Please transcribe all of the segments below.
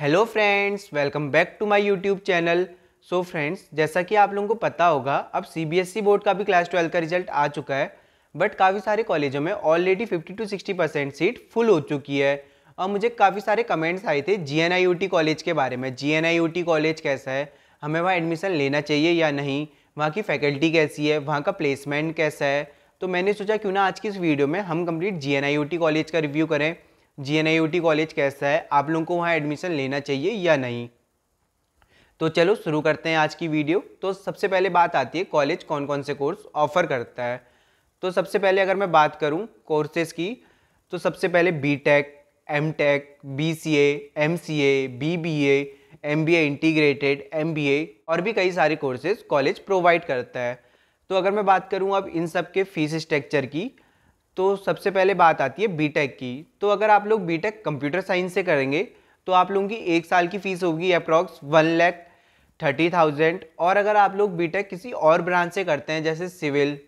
hello friends welcome back to my YouTube channel so friends जैसा कि आप लोगों को पता होगा अब सीबीएसई e बोर्ड का भी क्लास ट्वेल्व का रिजल्ट आ चुका है बट काफ़ी सारे कॉलेजों में already 50 to 60 percent seat full हो चुकी है और मुझे काफ़ी सारे कमेंट्स आए थे जी कॉलेज के बारे में जी कॉलेज कैसा है हमें वहाँ एडमिशन लेना चाहिए या नहीं वहाँ की फैकल्टी कैसी है वहाँ का प्लेसमेंट कैसा है तो मैंने सोचा क्यों ना आज की इस वीडियो में हम कंप्लीट जी कॉलेज का रिव्यू करें जी एन कॉलेज कैसा है आप लोगों को वहाँ एडमिशन लेना चाहिए या नहीं तो चलो शुरू करते हैं आज की वीडियो तो सबसे पहले बात आती है कॉलेज कौन कौन से कोर्स ऑफर करता है तो सबसे पहले अगर मैं बात करूँ कोर्सेज़ की तो सबसे पहले B tech M tech B C A M C A B B A M B A integrated M B A और भी कई सारे कोर्सेज कॉलेज प्रोवाइड करता है तो अगर मैं बात करूँ अब इन सब के फीस स्ट्रक्चर की तो सबसे पहले बात आती है बीटेक की तो अगर आप लोग बीटेक कंप्यूटर साइंस से करेंगे तो आप लोगों की एक साल की फ़ीस होगी approx one lakh thirty thousand और अगर आप लोग बीटेक किसी और ब्रांच से करते हैं जैसे सिविल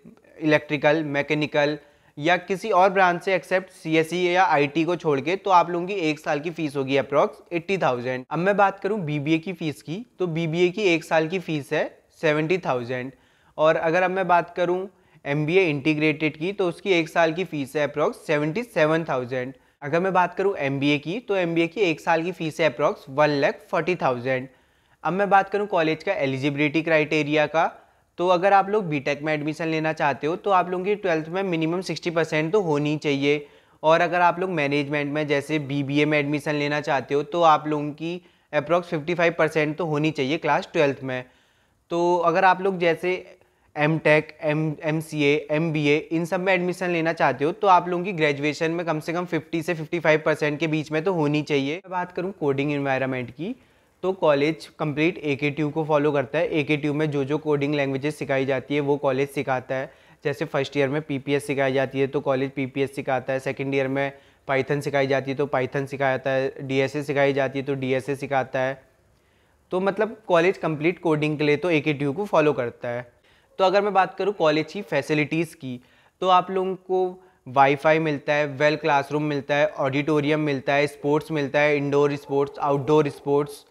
इलेक्ट्रिकल मैकेनिकल या किसी और ब्रांच से एक्सेप्ट सी e या आई को छोड़ के तो आप लोगों की एक साल की फ़ीस होगी अप्रॉक्स एट्टी थाउजेंड अब मैं बात करूँ बी की फ़ीस की तो बी की एक साल की फ़ीस है सेवेंटी थाउजेंड और अगर अब मैं बात करूँ एम बी ए इंटीग्रेटेड की तो उसकी एक साल की फ़ीस है अप्रॉक्स सेवेंटी सेवन थाउजेंड अगर मैं बात करूँ एम बी ए की तो एम बी ए की एक साल की फ़ीस है approx one lakh forty thousand अब मैं बात करूँ कॉलेज का एलिजिबिलिटी क्राइटेरिया का तो अगर आप लोग बी टेक में एडमिशन लेना चाहते हो तो आप लोगों की ट्वेल्थ में मिनिमम सिक्सटी परसेंट तो होनी चाहिए और अगर आप लोग मैनेजमेंट में जैसे बी बी ए में एडमिशन लेना चाहते हो तो आप लोगों की अप्रॉक्स फिफ्टी फाइव परसेंट तो होनी चाहिए क्लास ट्वेल्थ में तो अगर आप लोग जैसे M tech M M C A M B A इन सब में एडमिशन लेना चाहते हो तो आप लोगों की ग्रेजुएशन में कम से कम 50 से 55 परसेंट के बीच में तो होनी चाहिए मैं बात करूँ कोडिंग इन्वायरमेंट की तो कॉलेज कंप्लीट ए के ट्यू को फॉलो करता है ए के ट्यू में जो जो कोडिंग लैंग्वेजेस सिखाई जाती है वो कॉलेज सिखाता है जैसे फर्स्ट ईयर में पी पी एस सिखाई जाती है तो कॉलेज पी पी एस सिखाता है सेकेंड ईयर में पाइथन सिखाई जाती है तो पाइथन सिखाता है डी एस ए सिखाई जाती है तो डी एस ए सिखाता है तो मतलब कॉलेज कंप्लीट कोडिंग के लिए तो ए के ट्यू को फॉलो करता है तो अगर मैं बात करूँ कॉलेज की फैसिलिटीज़ की तो आप लोगों को वाईफाई मिलता है वेल क्लासरूम मिलता है ऑडिटोरियम मिलता है स्पोर्ट्स मिलता है इंडोर स्पोर्ट्स आउटडोर स्पोर्ट्स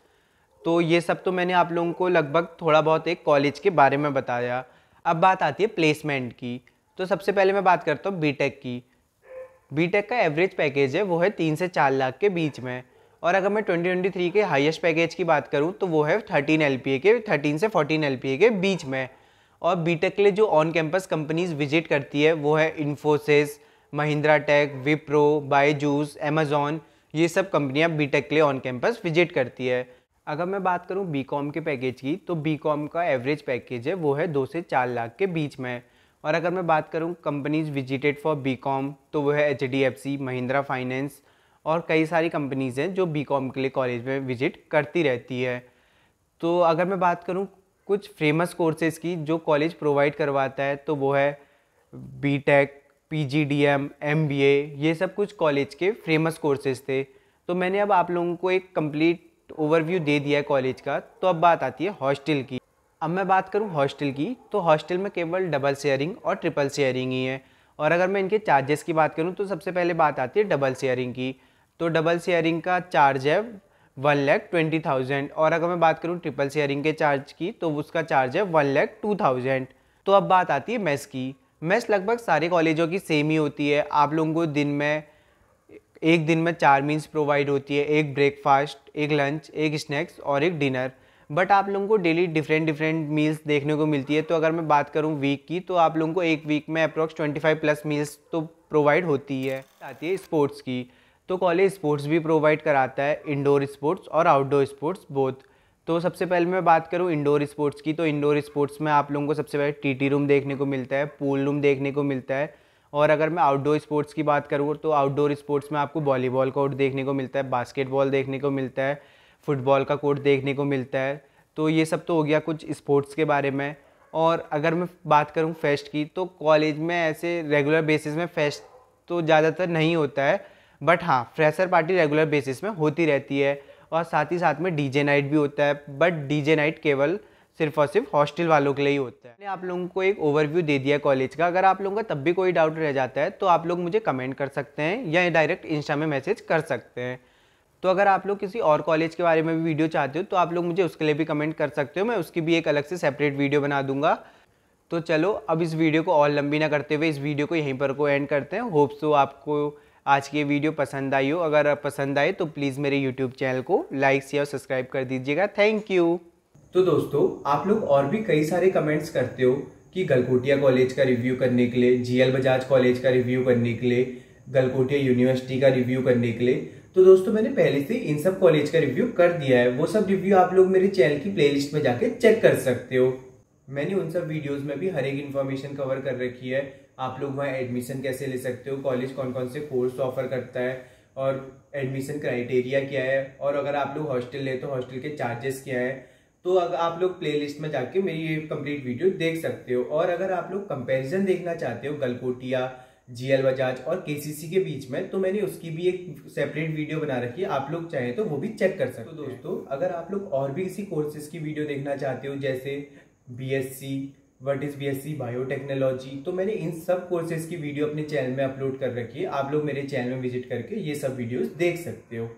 तो ये सब तो मैंने आप लोगों को लगभग थोड़ा बहुत एक कॉलेज के बारे में बताया अब बात आती है प्लेसमेंट की तो सबसे पहले मैं बात करता हूँ बीटेक की बीटेक का एवरेज पैकेज है वो है तीन से चार लाख के बीच में और अगर मैं ट्वेंटी ट्वेंटी थ्री के हाइस्ट पैकेज की बात करूँ तो वो है थर्टीन एल के थर्टीन से फोर्टीन एल के बीच में और बीटेक के लिए जो ऑन कैंपस कंपनीज विजिट करती है वो है इन्फोसिस महिंद्रा टेक विप्रो बायजूस एमेज़ोन ये सब कंपनियां बीटेक के लिए ऑन कैंपस विजिट करती है अगर मैं बात करूं बीकॉम के पैकेज की तो बीकॉम का एवरेज पैकेज है वो है दो से चार लाख के बीच में और अगर मैं बात करूं कंपनीज विजिटेड फॉर बीकॉम तो वो है H D F C Mahindra finance और कई सारी कंपनीज़ हैं जो बीकॉम के लिए कॉलेज में विजिट करती रहती है तो अगर मैं बात करूं कुछ फेमस कोर्सेज़ की जो कॉलेज प्रोवाइड करवाता है तो वो है B tech P G D M M B A ये सब कुछ कॉलेज के फेमस कोर्सेज थे तो मैंने अब आप लोगों को एक कंप्लीट ओवरव्यू दे दिया है कॉलेज का तो अब बात आती है हॉस्टल की अब मैं बात करूँ हॉस्टल की तो हॉस्टल में केवल डबल शेयरिंग और ट्रिपल शेयरिंग ही है और अगर मैं इनके चार्जेस की बात करूँ तो सबसे पहले बात आती है डबल शेयरिंग की तो डबल शेयरिंग का चार्ज है वन लैख ट्वेंटी थाउजेंड और अगर मैं बात करूँ ट्रिपल शेयरिंग के चार्ज की तो उसका चार्ज है वन लैख टू थाउजेंड तो अब बात आती है मेस की मेस लगभग सारे कॉलेजों की सेम ही होती है आप लोगों को दिन में एक दिन में चार मील्स प्रोवाइड होती है एक ब्रेकफास्ट एक लंच एक स्नैक्स और एक डिनर बट आप लोगों को डेली डिफरेंट डिफरेंट मील्स देखने को मिलती है तो अगर मैं बात करूँ वीक की तो आप लोगों को एक वीक में अप्रॉक्स 25 प्लस मील्स तो प्रोवाइड होती है आती है स्पोर्ट्स की तो कॉलेज स्पोर्ट्स भी प्रोवाइड कराता है इंडोर स्पोर्ट्स और आउटडोर स्पोर्ट्स बोथ तो सबसे पहले मैं बात करूँ इंडोर स्पोर्ट्स की तो इंडोर स्पोर्ट्स में आप लोगों को सबसे पहले टीटी रूम देखने को मिलता है पूल रूम देखने को मिलता है और अगर मैं आउटडोर स्पोर्ट्स की बात करूँ तो आउटडोर स्पोर्ट्स में आपको वॉलीबॉल कोर्ट देखने को मिलता है बास्केटबॉल देखने को मिलता है फुटबॉल का कोर्ट देखने को मिलता है तो ये सब तो हो गया कुछ स्पोर्ट्स के बारे में और अगर मैं बात करूँ फेस्ट की तो कॉलेज में ऐसे रेगुलर बेसिस में फेस्ट तो ज़्यादातर नहीं होता है बट हाँ फ्रेशर पार्टी रेगुलर बेसिस में होती रहती है और साथ ही साथ में डीजे नाइट भी होता है बट डीजे नाइट केवल सिर्फ और सिर्फ हॉस्टल वालों के लिए ही होता है मैंने आप लोगों को एक ओवरव्यू दे दिया कॉलेज का अगर आप लोगों का तब भी कोई डाउट रह जाता है तो आप लोग मुझे कमेंट कर सकते हैं या डायरेक्ट इंस्टा में मैसेज कर सकते हैं तो अगर आप लोग किसी और कॉलेज के बारे में भी वीडियो चाहते हो तो आप लोग मुझे उसके लिए भी कमेंट कर सकते हो मैं उसकी भी एक अलग से सेपरेट वीडियो बना दूंगा तो चलो अब इस वीडियो को और लंबी ना करते हुए इस वीडियो को यहीं पर को एंड करते हैं होप्स हो आपको आज की वीडियो पसंद आई हो अगर पसंद आए तो प्लीज़ मेरे यूट्यूब चैनल को लाइक शेयर और सब्सक्राइब कर दीजिएगा थैंक यू तो दोस्तों आप लोग और भी कई सारे कमेंट्स करते हो कि गलकोटिया कॉलेज का रिव्यू करने के लिए जीएल बजाज कॉलेज का रिव्यू करने के लिए गलकोटिया यूनिवर्सिटी का रिव्यू करने के लिए तो दोस्तों मैंने पहले से इन सब कॉलेज का रिव्यू कर दिया है वो सब रिव्यू आप लोग मेरे चैनल की प्लेलिस्ट में जाके चेक कर सकते हो मैंने उन सब वीडियोस में भी हर एक इन्फॉर्मेशन कवर कर रखी है आप लोग वहाँ एडमिशन कैसे ले सकते हो कॉलेज कौन कौन से कोर्स ऑफर करता है और एडमिशन क्राइटेरिया क्या है और अगर आप लोग हॉस्टल ले तो हॉस्टल के चार्जेस क्या है तो अगर आप लोग प्लेलिस्ट में जाके मेरी ये कंप्लीट वीडियो देख सकते हो और अगर आप लोग कंपैरिजन देखना चाहते हो गलकोटिया जीएल बजाज और केसीसी के बीच में तो मैंने उसकी भी एक सेपरेट वीडियो बना रखी है आप लोग चाहें तो वो भी चेक कर सकते हो तो दोस्तों अगर आप लोग और भी किसी कोर्सेज की वीडियो देखना चाहते हो जैसे see what is B S bio biotechnology तो मैंने इन सब कोर्सेज की वीडियो अपने चैनल में अपलोड कर रखी है आप लोग मेरे चैनल में विजिट करके ये सब वीडियोज़ देख सकते हो